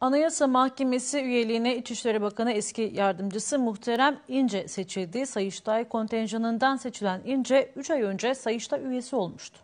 Anayasa Mahkemesi üyeliğine İçişleri Bakanı eski yardımcısı Muhterem İnce seçildi. Sayıştay kontenjanından seçilen İnce 3 ay önce Sayıştay üyesi olmuştu.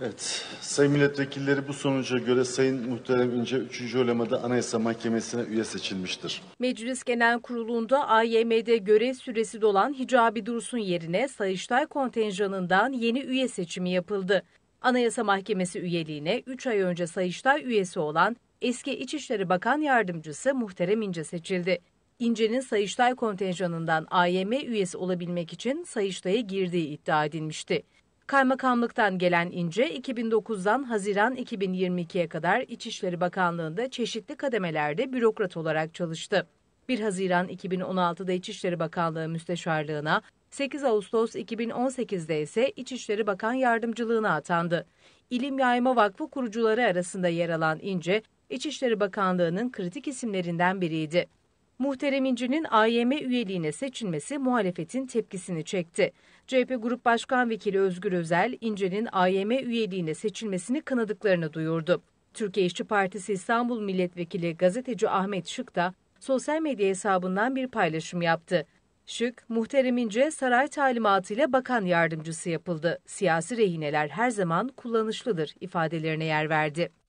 Evet, Sayın Milletvekilleri bu sonuca göre Sayın Muhterem İnce 3. olamada Anayasa Mahkemesi'ne üye seçilmiştir. Meclis Genel Kurulu'nda AYM'de görev süresi dolan Hicabi Dursun yerine Sayıştay kontenjanından yeni üye seçimi yapıldı. Anayasa Mahkemesi üyeliğine 3 ay önce Sayıştay üyesi olan eski İçişleri Bakan Yardımcısı Muhterem İnce seçildi. İnce'nin Sayıştay kontenjanından AYM üyesi olabilmek için Sayıştay'a girdiği iddia edilmişti. Kaymakamlıktan gelen İnce 2009'dan Haziran 2022'ye kadar İçişleri Bakanlığı'nda çeşitli kademelerde bürokrat olarak çalıştı. 1 Haziran 2016'da İçişleri Bakanlığı Müsteşarlığına, 8 Ağustos 2018'de ise İçişleri Bakan Yardımcılığına atandı. İlim Yayma Vakfı kurucuları arasında yer alan İnce, İçişleri Bakanlığı'nın kritik isimlerinden biriydi. Muhterem İnci'nin AYM üyeliğine seçilmesi muhalefetin tepkisini çekti. CHP Grup Başkan Vekili Özgür Özel, İnce'nin AYM üyeliğine seçilmesini kınadıklarını duyurdu. Türkiye İşçi Partisi İstanbul Milletvekili gazeteci Ahmet Şık da sosyal medya hesabından bir paylaşım yaptı. Şük, Muhterem saray talimatıyla bakan yardımcısı yapıldı. Siyasi rehineler her zaman kullanışlıdır ifadelerine yer verdi.